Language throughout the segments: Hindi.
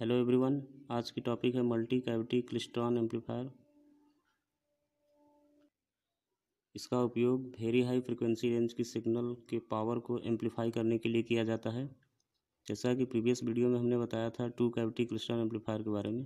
हेलो एवरीवन आज की टॉपिक है मल्टी कैविटी क्लिस्ट्रॉन एम्पलीफायर इसका उपयोग वेरी हाई फ्रिक्वेंसी रेंज की सिग्नल के पावर को एम्पलीफाई करने के लिए किया जाता है जैसा कि प्रीवियस वीडियो में हमने बताया था टू कैविटी क्लिस्ट्रॉन एम्पलीफायर के बारे में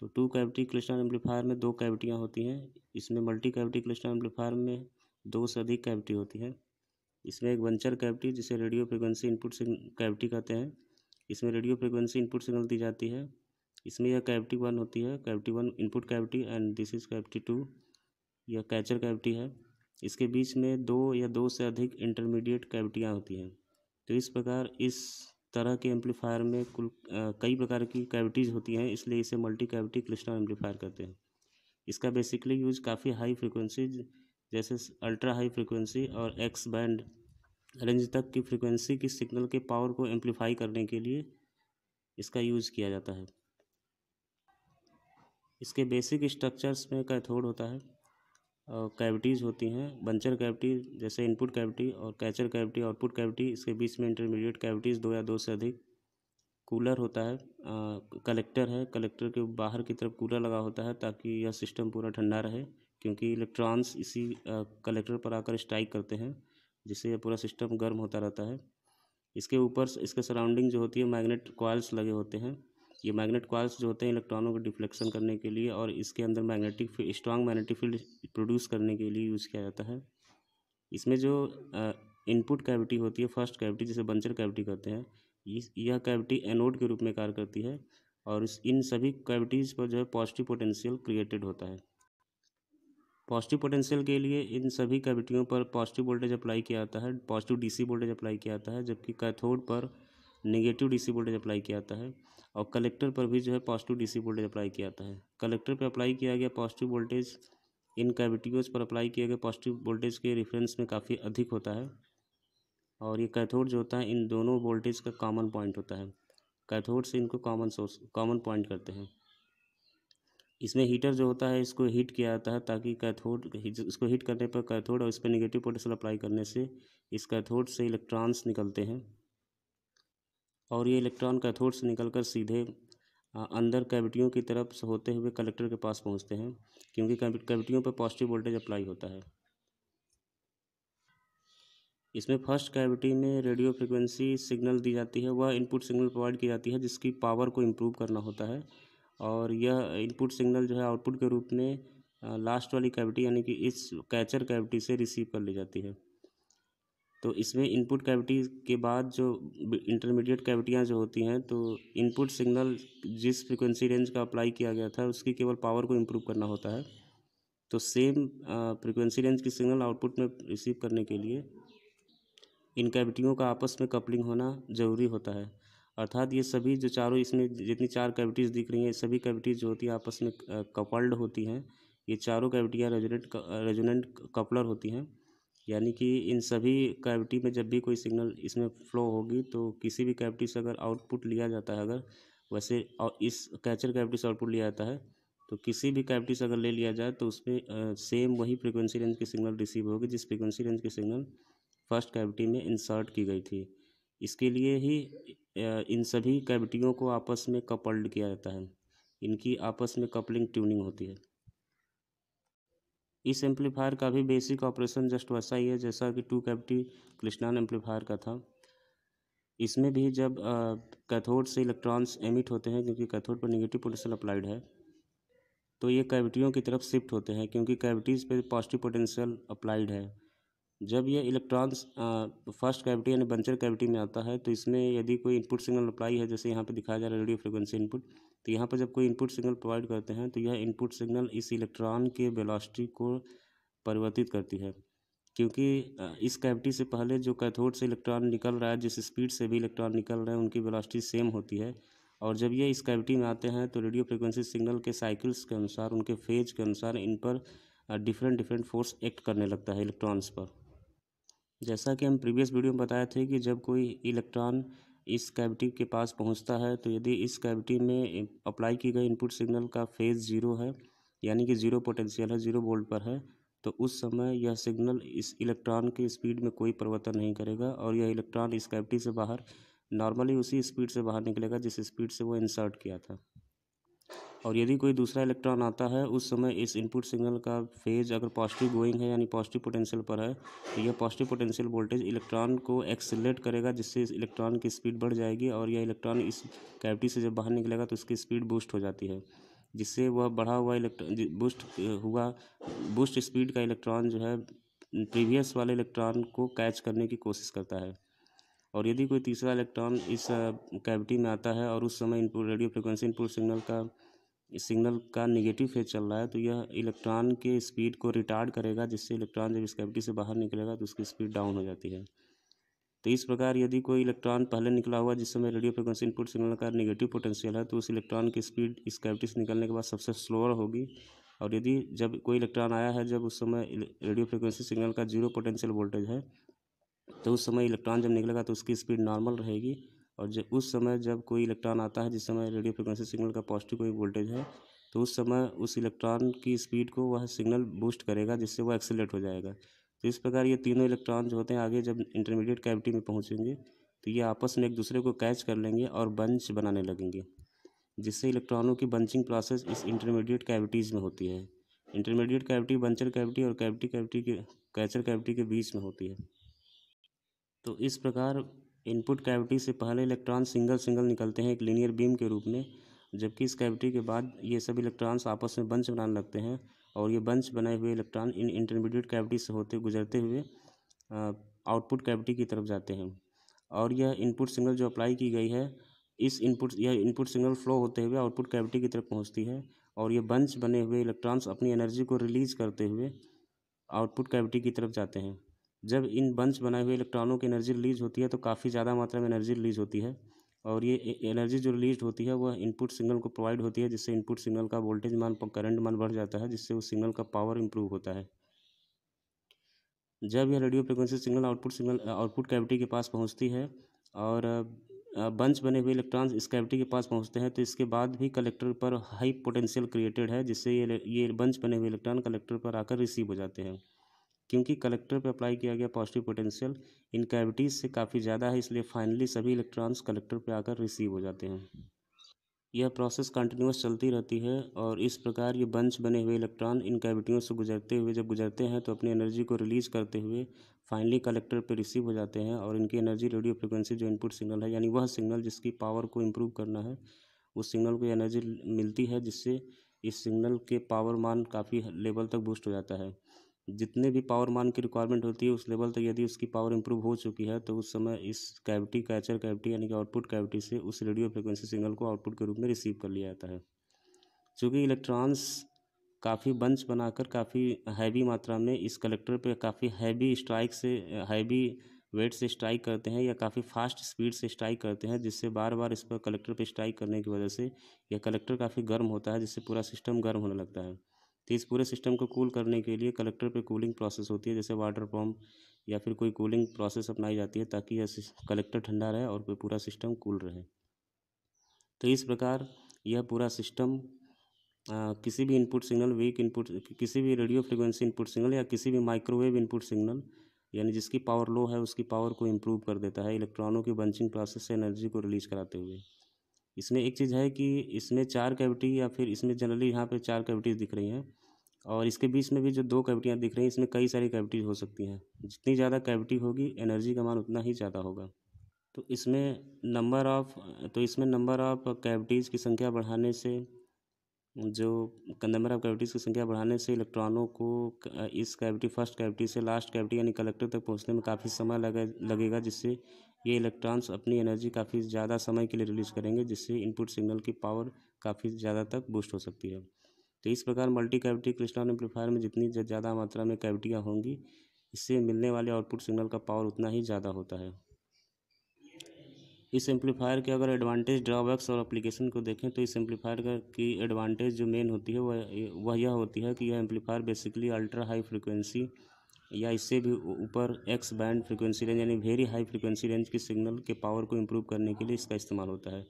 तो टू कैविटी क्लिस्ट्रॉन एम्पलीफायर में दो कैविटियाँ होती हैं इसमें मल्टी कैविटी क्लिस्ट्रॉन एम्पलीफायर में दो से अधिक कैविटी होती है इसमें एक वंचर कैविटी जिसे रेडियो फ्रिक्वेंसी इनपुट कैविटी कहते हैं इसमें रेडियो फ्रिक्वेंसी इनपुट सिग्नल दी जाती है इसमें यह कैविटी वन होती है cavity one input cavity and this is cavity two यह कैचर कैविटी है इसके बीच में दो या दो से अधिक इंटरमीडिएट कैविटियाँ होती हैं तो इस प्रकार इस तरह के एम्पलीफायर में कुल आ, कई प्रकार की कैविटीज़ होती हैं इसलिए इसे मल्टी कैविटी क्लिस्टर एम्पलीफायर कहते हैं इसका बेसिकली यूज काफ़ी हाई फ्रिक्वेंसी जैसे अल्ट्रा हाई फ्रिक्वेंसी और एक्स बैंड रेंज तक की फ्रिक्वेंसी की सिग्नल के पावर को एम्पलीफाई करने के लिए इसका यूज़ किया जाता है इसके बेसिक स्ट्रक्चर्स में कैथोड होता है और कैविटीज़ होती हैं बंचर कैविटी जैसे इनपुट कैविटी और कैचर कैविटी आउटपुट कैविटी इसके बीच में इंटरमीडिएट कैविटीज़ दो या दो से अधिक कूलर होता है कलेक्टर है कलेक्टर के बाहर की तरफ कूलर लगा होता है ताकि यह सिस्टम पूरा ठंडा रहे क्योंकि इलेक्ट्रॉन्स इसी कलेक्टर पर आकर स्ट्राइक करते हैं जिससे यह पूरा सिस्टम गर्म होता रहता है इसके ऊपर इसके सराउंडिंग जो होती है मैग्नेट क्वाल्स लगे होते हैं ये मैग्नेट क्वाल्स जो होते हैं इलेक्ट्रॉनों को डिफ्लेक्शन करने के लिए और इसके अंदर magnetic strong magnetic field produce करने के लिए यूज़ किया जाता है इसमें जो इनपुट कैविटी होती है फर्स्ट कैविटी जिसे बंचर कैविटी कहते हैं यह कैविटी एनोड के रूप में कार्य करती है और इस इन सभी कैविटीज़ पर जो है पॉजिटिव पोटेंशियल क्रिएटेड होता है पॉजिटिव पोटेंशियल के लिए इन सभी कैविटियों पर पॉजिटिव वोल्टेज अप्लाई किया जाता है पॉजिटिव डीसी वोल्टेज अप्लाई किया जाता है जबकि कैथोड पर नेगेटिव डीसी वोल्टेज अप्लाई किया जाता है और कलेक्टर पर भी जो है पॉजिटिव डीसी वोल्टेज अप्लाई किया जाता है कलेक्टर पर अप्लाई किया गया पॉजिटिव वोल्टेज इन कैविटियोज पर अप्लाई किया गया पॉजिटिव वोल्टेज के रेफरेंस में काफ़ी अधिक होता है और ये कैथोड जो होता है इन दोनों वोल्टेज का कॉमन पॉइंट होता है कैथोड से इनको कॉमन सोर्स कॉमन पॉइंट करते हैं इसमें हीटर जो होता है इसको हीट किया जाता है ताकि कैथोड इसको हीट करने पर कैथोड और इस पर निगेटिव पोटेंशियल अप्लाई करने से इस कैथोड से इलेक्ट्रॉन्स निकलते हैं और ये इलेक्ट्रॉन कैथोड से निकलकर सीधे अंदर कैविटियों की तरफ से होते हुए कलेक्टर के पास पहुंचते हैं क्योंकि कैविटियों पर पॉजिटिव वोल्टेज अप्लाई होता है इसमें फर्स्ट कैविटी में रेडियो फ्रिक्वेंसी सिग्नल दी जाती है वह इनपुट सिग्नल प्रोवाइड की जाती है जिसकी पावर को इम्प्रूव करना होता है और यह इनपुट सिग्नल जो है आउटपुट के रूप में लास्ट वाली कैविटी यानी कि इस कैचर कैविटी से रिसीव कर ली जाती है तो इसमें इनपुट कैविटी के बाद जो इंटरमीडिएट कैविटियाँ जो होती हैं तो इनपुट सिग्नल जिस फ्रिक्वेंसी रेंज का अप्लाई किया गया था उसकी केवल पावर को इम्प्रूव करना होता है तो सेम फ्रिक्वेंसी रेंज की सिग्नल आउटपुट में रिसीव करने के लिए इन कैविटियों का आपस में कपलिंग होना ज़रूरी होता है अर्थात ये सभी जो चारों इसमें जितनी चार कैविटीज़ दिख रही हैं सभी कैविटीज़ जो होती हैं आपस में कपल्ड होती हैं ये चारों कैविटियाँ रेजोनेंट रेजोनेंट कपलर होती हैं यानी कि इन सभी कैविटी में जब भी कोई सिग्नल इसमें फ्लो होगी तो किसी भी कैविटी से अगर आउटपुट लिया जाता है अगर वैसे इस कैचर कैविटी से आउटपुट लिया जाता है तो किसी भी कैविटी से अगर ले लिया जाए तो उसमें सेम वही फ्रिक्वेंसी रेंज के सिग्नल रिसीव होगी जिस फ्रिक्वेंसी रेंज के सिग्नल फर्स्ट कैविटी में इंसर्ट की गई थी इसके लिए ही इन सभी कैविटियों को आपस में कपल्ड किया जाता है इनकी आपस में कपलिंग ट्यूनिंग होती है इस एम्पलीफायर का भी बेसिक ऑपरेशन जस्ट वैसा ही है जैसा कि टू कैविटी कृष्णान एम्पलीफायर का था इसमें भी जब कैथोड से इलेक्ट्रॉन्स एमिट होते हैं क्योंकि कैथोड पर निगेटिव पोटेंशियल अप्लाइड है तो ये कैविटियों की तरफ शिफ्ट होते हैं क्योंकि कैविटीज़ पर पॉजिटिव पोटेंशियल अप्लाइड है जब ये इलेक्ट्रॉन्स फर्स्ट कैविटी यानी बंचर कैविटी में आता है तो इसमें यदि कोई इनपुट सिग्नल अप्लाई है जैसे यहाँ पे दिखाया जा रहा है रेडियो फ्रिक्वेंसी इनपुट तो यहाँ पर जब कोई इनपुट सिग्नल प्रोवाइड करते हैं तो यह इनपुट सिग्नल इस इलेक्ट्रॉन के बेलास्टी को परिवर्तित करती है क्योंकि इस कैविटी से पहले जो कैथोड से इलेक्ट्रॉन निकल रहा है जिस स्पीड से भी इलेक्ट्रॉन निकल रहे हैं उनकी वेलोसिटी सेम होती है और जब ये इस कैविटी में आते हैं तो रेडियो फ्रिक्वेंसी सिग्नल के साइकिल्स के अनुसार उनके फेज के अनुसार इन पर डिफरेंट डिफरेंट फोर्स एक्ट करने लगता है इलेक्ट्रॉन्स पर जैसा कि हम प्रीवियस वीडियो में बताए थे कि जब कोई इलेक्ट्रॉन इस कैविटी के पास पहुंचता है तो यदि इस कैविटी में अप्लाई की गई इनपुट सिग्नल का फेज़ ज़ीरो है यानी कि ज़ीरो पोटेंशियल है ज़ीरो वोल्ट पर है तो उस समय यह सिग्नल इस इलेक्ट्रॉन की स्पीड में कोई परिवर्तन नहीं करेगा और यह इलेक्ट्रॉन इस कैविटी से बाहर नॉर्मली उसी स्पीड से बाहर निकलेगा जिस स्पीड से वो इंसर्ट किया था और यदि कोई दूसरा इलेक्ट्रॉन आता है उस समय इस इनपुट सिग्नल का फेज अगर पॉजिटिव गोइंग है यानी पॉजिटिव पोटेंशियल पर है तो यह पॉजिटिव पोटेंशियल वोल्टेज इलेक्ट्रॉन को एक्सेलरेट करेगा जिससे इस इलेक्ट्रॉन की स्पीड बढ़ जाएगी और यह इलेक्ट्रॉन इस कैविटी से जब बाहर निकलेगा तो उसकी स्पीड बूस्ट हो जाती है जिससे वह बढ़ा हुआ इलेक्ट्रॉन बूस्ट हुआ बूस्ट स्पीड का इलेक्ट्रॉन जो है प्रीवियस वाले इलेक्ट्रॉन को कैच करने की कोशिश करता है और यदि कोई तीसरा इलेक्ट्रॉन इस कैविटी में आता है और उस समय input radio frequency input signal का सिग्नल का निगेटिव फेज चल रहा है तो यह इलेक्ट्रॉन के स्पीड को रिटार्ड करेगा जिससे इलेक्ट्रॉन जब इस कैविटी से बाहर निकलेगा तो उसकी स्पीड डाउन हो जाती है तो इस प्रकार यदि कोई इलेक्ट्रॉन पहले निकला हुआ जिस समय रेडियो फ्रिक्वेंसी इनपुट सिग्नल का निगेटिव पोटेंशियल है तो उस इलेक्ट्रॉन की स्पीड इस कैविटी से निकलने के बाद सबसे स्लोअर होगी और यदि जब कोई इलेक्ट्रॉन आया है जब उस समय रेडियो फ्रिक्वेंसी सिग्नल का जीरो पोटेंशियल वोल्टेज है तो उस समय इलेक्ट्रॉन जब निकलेगा तो उसकी स्पीड नॉर्मल रहेगी और जब उस समय जब कोई इलेक्ट्रॉन आता है जिस समय रेडियो फ्रिक्वेंसी सिग्नल का पॉजिटिव कोई वोल्टेज है तो उस समय उस इलेक्ट्रॉन की स्पीड को वह सिग्नल बूस्ट करेगा जिससे वह एक्सेलेट हो जाएगा तो इस प्रकार ये तीनों इलेक्ट्रॉन जो होते हैं आगे जब इंटरमीडिएट कैविटी में पहुँचेंगे तो ये आपस में एक दूसरे को कैच कर लेंगे और बंच बनाने लगेंगे जिससे इलेक्ट्रॉनों की बंचिंग प्रोसेस इस इंटरमीडिएट कैविटीज़ में होती है इंटरमीडिएट कैविटी बंचर कैविटी और कैविटी कैविटी के कैचर कैविटी के बीच में होती है तो इस प्रकार इनपुट कैविटी से पहले इलेक्ट्रॉन सिंगल सिंगल निकलते हैं एक लीनियर बीम के रूप में जबकि इस कैविटी के बाद ये सब इलेक्ट्रॉन्स आपस में बंच बनाने लगते हैं और ये बंच बनाए हुए इलेक्ट्रॉन इन इंटरमीडिएट कैविटी से होते गुजरते हुए आउटपुट कैविटी की तरफ जाते हैं और यह इनपुट सिग्नल जो अप्लाई की गई है इस इनपुट यह इनपुट सिग्नल फ्लो होते हुए आउटपुट कैविटी की तरफ पहुंचती है और ये बंच बने हुए इलेक्ट्रॉन्स अपनी एनर्जी को रिलीज करते हुए आउटपुट कैविटी की तरफ जाते हैं जब इन बंच बनाए हुए इलेक्ट्रॉनों की एनर्जी रिलीज होती है तो काफ़ी ज़्यादा मात्रा में एनर्जी रिलीज होती है और ये एनर्जी जो रिलीज होती है वह इनपुट सिग्नल को प्रोवाइड होती है जिससे इनपुट सिग्नल का वोल्टेज मान करंट मान बढ़ जाता है जिससे उस सिग्नल का पावर इम्प्रूव होता है जब यह radio frequency signal output signal output cavity के पास पहुंचती है और बंच बने हुए इलेक्ट्रॉन्स इस कैविटी के पास पहुंचते हैं तो इसके बाद भी कलेक्टर पर हाई पोटेंशियल क्रिएटेड है जिससे ये ये बंच बने हुए इलेक्ट्रॉन कलेक्टर पर आकर रिसीव हो जाते हैं क्योंकि कलेक्टर पर अप्लाई किया गया पॉजिटिव पोटेंशियल इन कैविटीज़ से काफ़ी ज़्यादा है इसलिए फाइनली सभी इलेक्ट्रॉन्स कलेक्टर पर आकर रिसीव हो जाते हैं यह प्रोसेस कंटिन्यूस चलती रहती है और इस प्रकार ये बंच बने हुए इलेक्ट्रॉन इन कैविटियों से गुजरते हुए जब गुजरते हैं तो अपनी एनर्जी को रिलीज़ करते हुए फाइनली कलेक्टर पर रिसीव हो जाते हैं और इनकी एनर्जी रेडियो फ्रिक्वेंसी जो इनपुट सिग्नल है यानी वह सिग्नल जिसकी पावर को इम्प्रूव करना है उस सिग्नल को एनर्जी मिलती है जिससे इस सिग्नल के पावर मान काफ़ी लेवल तक बूस्ट हो जाता है जितने भी पावर मान की रिक्वायरमेंट होती है उस लेवल तक यदि उसकी पावर इंप्रूव हो चुकी है तो उस समय इस कैविटी कैचर कैविटी यानी कि आउटपुट कैविटी से उस रेडियो फ्रिक्वेंसी सिग्नल को आउटपुट के रूप में रिसीव कर लिया जाता है चूँकि इलेक्ट्रॉन्स काफ़ी बंच बनाकर काफ़ी हैवी मात्रा में इस कलेक्टर पर काफ़ी हैवी स्ट्राइक से हैवी वेट से स्ट्राइक करते हैं या काफ़ी फास्ट स्पीड से स्ट्राइक करते हैं जिससे बार बार इस पर कलेक्टर पर स्ट्राइक करने की वजह से यह कलेक्टर काफ़ी गर्म होता है जिससे पूरा सिस्टम गर्म होने लगता है तो इस पूरे सिस्टम को कूल करने के लिए कलेक्टर पे कूलिंग प्रोसेस होती है जैसे वाटर पम्प या फिर कोई कूलिंग प्रोसेस अपनाई जाती है ताकि यह कलेक्टर ठंडा रहे और पूरा सिस्टम कूल रहे तो इस प्रकार यह पूरा सिस्टम आ, किसी भी इनपुट सिग्नल वीक इनपुट किसी भी रेडियो फ्रिक्वेंसी इनपुट सिग्नल या किसी भी माइक्रोवेव इनपुट सिग्नल यानी जिसकी पावर लो है उसकी पावर को इम्प्रूव कर देता है इलेक्ट्रॉनों की बंचिंग प्रोसेस से एनर्जी को रिलीज कराते हुए इसमें एक चीज़ है कि इसमें चार कैविटी या फिर इसमें जनरली यहाँ पे चार कैविटीज़ दिख रही हैं और इसके बीच में भी जो दो कैविटियाँ दिख रही हैं इसमें कई सारी कैविटी हो सकती हैं जितनी ज़्यादा कैविटी होगी एनर्जी का मान उतना ही ज़्यादा होगा तो इसमें नंबर ऑफ तो इसमें नंबर ऑफ कैविटीज़ की संख्या बढ़ाने से जो नंबर ऑफ कैविटीज़ की संख्या बढ़ाने से इलेक्ट्रॉनों को इस कैविटी फर्स्ट कैविटी से लास्ट कैविटी यानी कलेक्टर तक पहुंचने में काफ़ी समय लगे लगेगा जिससे ये इलेक्ट्रॉन्स अपनी एनर्जी काफ़ी ज़्यादा समय के लिए रिलीज़ करेंगे जिससे इनपुट सिग्नल की पावर काफ़ी ज़्यादा तक बूस्ट हो सकती है तो इस प्रकार मल्टी कैविटी क्रिस्टल एम्पलीफायर में जितनी ज़्यादा मात्रा में कैविटियाँ होंगी इससे मिलने वाले आउटपुट सिग्नल का पावर उतना ही ज़्यादा होता है इस एम्पलीफायर के अगर एडवांटेज ड्रॉबैक्स और एप्लीकेशन को देखें तो इस एम्पलीफायर की एडवांटेज जो मेन होती है वह वह यह होती है कि यह amplifier basically ultra high frequency या इससे भी ऊपर एक्स बैंड फ्रिक्वेंसी रेंज यानी वेरी हाई फ्रीक्वेंसी रेंज के सिग्नल के पावर को इम्प्रूव करने के लिए इसका इस्तेमाल होता है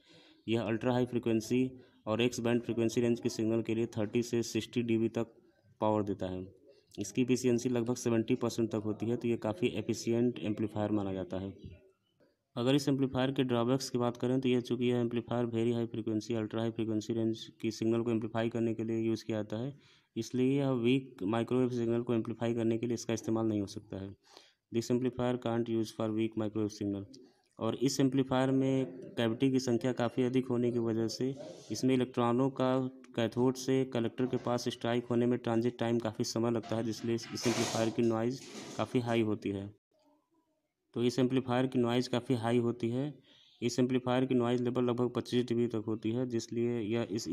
यह अल्ट्रा हाई फ्रिक्वेंसी और एक्स बैंड फ्रिक्वेंसी रेंज के सिग्नल के लिए थर्टी से सिक्सटी डी तक पावर देता है इसकी एफिशियंसी लगभग सेवेंटी परसेंट तक होती है तो ये काफ़ी एफिशिएंट एम्पलीफायर माना जाता है अगर इस एम्पलीफायर के ड्रॉबैक्स की बात करें तो यह चूँकि यह amplifier very high frequency ultra high frequency range की सिग्नल को एम्पलीफाई करने के लिए यूज़ किया जाता है इसलिए यह वीक माइक्रोवेव सिग्नल को एम्पलीफाई करने के लिए इसका इस्तेमाल नहीं हो सकता है this amplifier can't use for weak microwave signal और इस एम्पलीफायर में कैविटी की संख्या काफ़ी अधिक होने की वजह से इसमें इलेक्ट्रॉनों का कैथोड से कलेक्टर के पास स्ट्राइक होने में ट्रांजिट टाइम काफ़ी समय लगता है जिसलिए इस एम्पलीफायर की नॉइज़ काफ़ी हाई होती है तो इस एम्पलीफायर की नॉइज़ काफ़ी हाई होती है इस एम्पलीफायर की नॉइज़ लेवल लगभग पच्चीस डिग्री तक होती है जिसलिए यह इस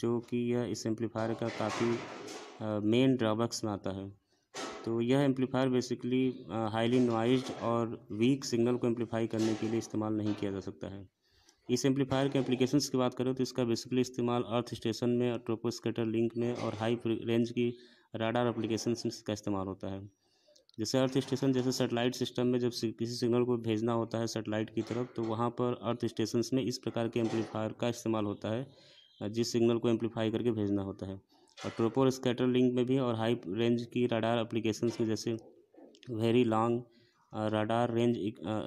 जो कि यह इस एम्पलीफायर का काफ़ी मेन ड्रॉबैक्स में आता है तो यह एम्पलीफायर बेसिकली हाईली नॉइज और वीक सिग्नल को एम्पलीफाई करने के लिए इस्तेमाल नहीं किया जा सकता है इस एम्पलीफायर के एप्लीकेशन की बात करें तो इसका बेसिकली इस्तेमाल अर्थ स्टेशन में ट्रोपोस्केटर लिंक में और हाई रेंज की राडार एप्लीकेशन में इसका इस्तेमाल होता है जैसे अर्थ स्टेशन जैसे सेटेलाइट सिस्टम में जब किसी सिग्नल को भेजना होता है सेटेलाइट की तरफ तो वहाँ पर अर्थ स्टेशन में इस प्रकार के एम्पलीफायर का इस्तेमाल होता है जिस सिग्नल को एम्पलीफाई करके भेजना होता है और प्रोपोर स्कैटर लिंक में भी और हाई रेंज की राडार एप्लीकेशंस में जैसे very long radar range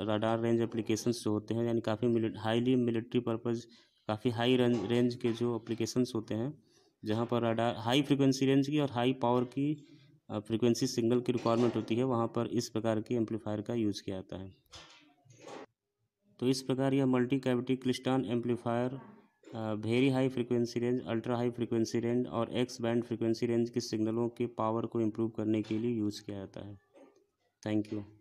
radar range applications जो होते हैं यानी काफ़ी हाईली मिलिट्री पर्पज़ काफ़ी हाई रेंज रेंज के जो अप्लीकेशन होते हैं जहाँ पर रडार हाई फ्रिक्वेंसी रेंज की और हाई पावर की फ्रिक्वेंसी सिग्नल की रिक्वायरमेंट होती है वहाँ पर इस प्रकार के एम्पलीफायर का यूज़ किया जाता है तो इस प्रकार यह multi cavity klystron amplifier very high frequency range ultra high frequency range और एक्स बैंड फ्रीक्वेंसी रेंज के सिग्नलों के पावर को इम्प्रूव करने के लिए यूज़ किया जाता है थैंक यू